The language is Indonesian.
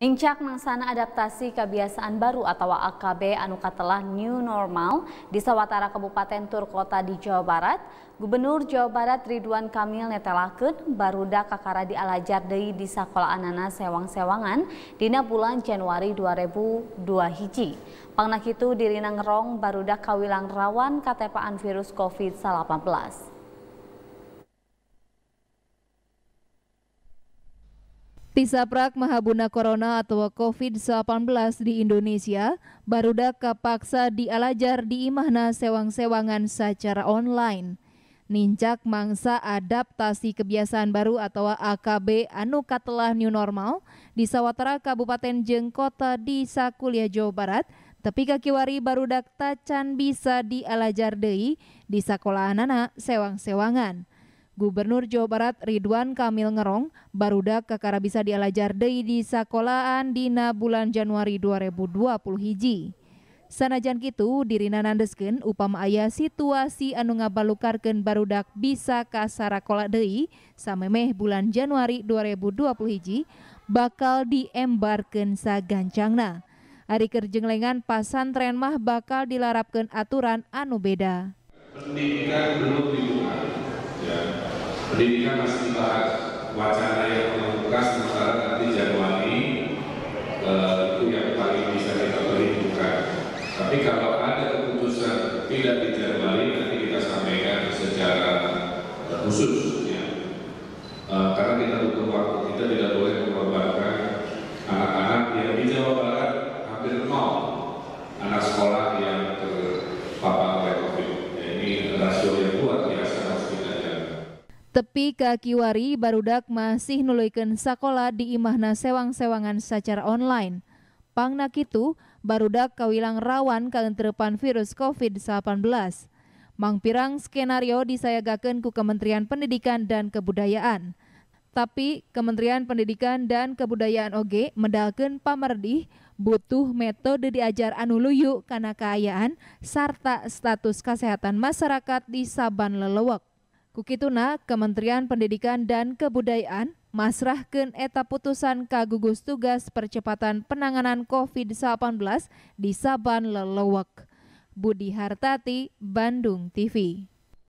Incak mengsana adaptasi kebiasaan baru atau AKB anu katelah new normal di sawatara Kabupaten Turkota di Jawa Barat, Gubernur Jawa Barat Ridwan Kamil netelakeun baruda kakara di alajar deui di sekolah anana sewang-sewangan dina bulan Januari 2002 hiji. Pangnak itu dirina ngerong baruda kawilang rawan katepaan virus COVID-19. Tisaprak Mahabuna Corona atau COVID-19 di Indonesia, barudak kapaksa dialajar di imahna sewang-sewangan secara online. Nincak mangsa adaptasi kebiasaan baru atau AKB anu katelah new normal di Sawatara Kabupaten Jengkota di Sakulia Jawa Barat, tapi kakiwari barudak tacan bisa dialajar dei di sekolah anak sewang-sewangan. Gubernur Jawa Barat Ridwan Kamil Ngerong barudak kakara bisa dialajar dei di sakolaan dina bulan Januari 2020 hiji. Sanajan kitu dirina nandesken upama ayah situasi anu baru barudak bisa kasara sarakola dei samemeh bulan Januari 2020 hiji bakal hari Hari kerjeng lengan pasantren mah bakal dilarapkan aturan anu beda. Pendidikan belum dibuka pendidikan masih dibahas wacana yang terbuka sementara nanti Januari eh, itu yang paling bisa kita perhitungkan. Tapi kalau ada keputusan tidak di Januari nanti kita sampaikan secara eh, khusus Tepi kaki wari barudak masih nuluikan sakola di imahna sewang-sewangan secara online. Pangnak itu, barudak kawilang rawan keenterpan virus COVID-19. Mangpirang skenario disayagakan ku Kementerian Pendidikan dan Kebudayaan. Tapi Kementerian Pendidikan dan Kebudayaan OG medalkan pamerdih butuh metode diajar anu luyu karena keayaan serta status kesehatan masyarakat di saban Lelewak. Kukituna Kementerian Pendidikan dan Kebudayaan masrahkan eta putusan kagugus tugas percepatan penanganan COVID-19 di Saban Lelewek. Budi Hartati, Bandung TV.